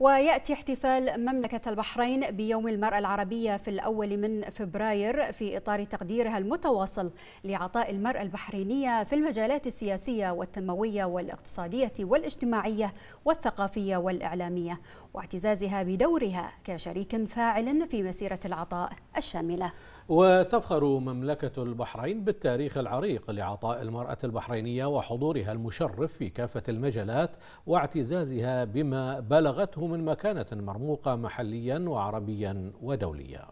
ويأتي احتفال مملكة البحرين بيوم المرأة العربية في الأول من فبراير في إطار تقديرها المتواصل لعطاء المرأة البحرينية في المجالات السياسية والتنموية والاقتصادية والاجتماعية والثقافية والإعلامية واعتزازها بدورها كشريك فاعل في مسيرة العطاء الشاملة وتفخر مملكة البحرين بالتاريخ العريق لعطاء المرأة البحرينية وحضورها المشرف في كافة المجالات واعتزازها بما بلغته من مكانة مرموقة محليا وعربيا ودوليا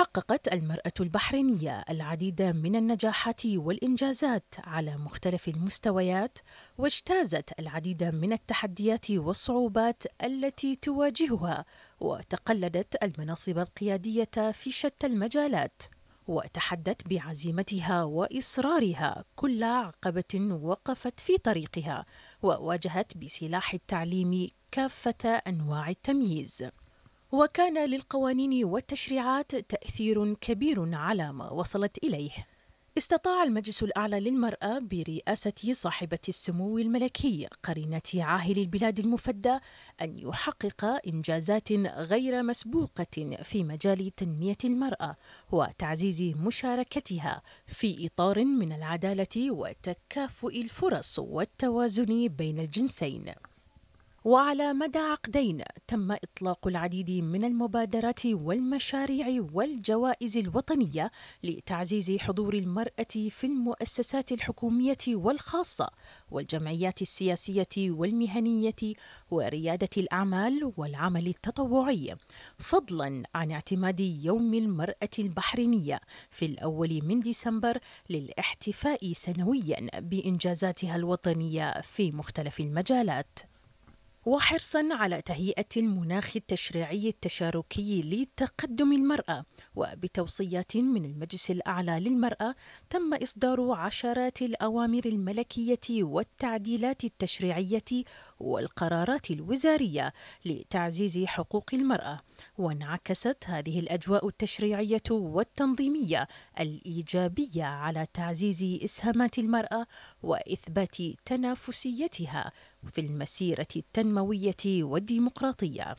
حققت المرأة البحرينية العديد من النجاحات والإنجازات على مختلف المستويات واجتازت العديد من التحديات والصعوبات التي تواجهها وتقلدت المناصب القيادية في شتى المجالات وتحدت بعزيمتها واصرارها كل عقبه وقفت في طريقها وواجهت بسلاح التعليم كافه انواع التمييز وكان للقوانين والتشريعات تأثير كبير على ما وصلت إليه استطاع المجلس الأعلى للمرأة برئاسة صاحبة السمو الملكي قرينة عاهل البلاد المفدى أن يحقق إنجازات غير مسبوقة في مجال تنمية المرأة وتعزيز مشاركتها في إطار من العدالة وتكافؤ الفرص والتوازن بين الجنسين وعلى مدى عقدين تم إطلاق العديد من المبادرات والمشاريع والجوائز الوطنية لتعزيز حضور المرأة في المؤسسات الحكومية والخاصة والجمعيات السياسية والمهنية وريادة الأعمال والعمل التطوعي فضلا عن اعتماد يوم المرأة البحرينية في الأول من ديسمبر للاحتفاء سنويا بإنجازاتها الوطنية في مختلف المجالات وحرصا على تهيئة المناخ التشريعي التشاركي لتقدم المرأة وبتوصيات من المجلس الأعلى للمرأة تم إصدار عشرات الأوامر الملكية والتعديلات التشريعية والقرارات الوزارية لتعزيز حقوق المرأة وانعكست هذه الأجواء التشريعية والتنظيمية الإيجابية على تعزيز إسهامات المرأة وإثبات تنافسيتها في المسيرة التنموية والديمقراطية.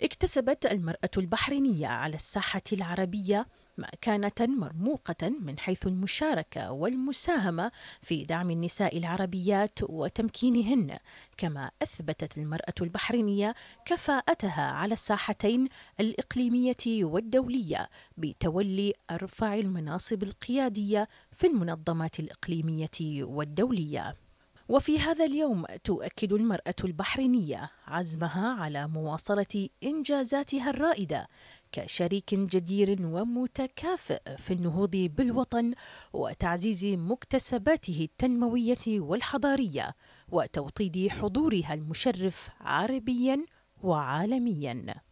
اكتسبت المرأة البحرينية على الساحة العربية مكانة مرموقة من حيث المشاركة والمساهمة في دعم النساء العربيات وتمكينهن، كما أثبتت المرأة البحرينية كفاءتها على الساحتين الإقليمية والدولية بتولي أرفع المناصب القيادية في المنظمات الإقليمية والدولية. وفي هذا اليوم تؤكد المرأة البحرينية عزمها على مواصلة إنجازاتها الرائدة كشريك جدير ومتكافئ في النهوض بالوطن وتعزيز مكتسباته التنموية والحضارية وتوطيد حضورها المشرف عربيا وعالميا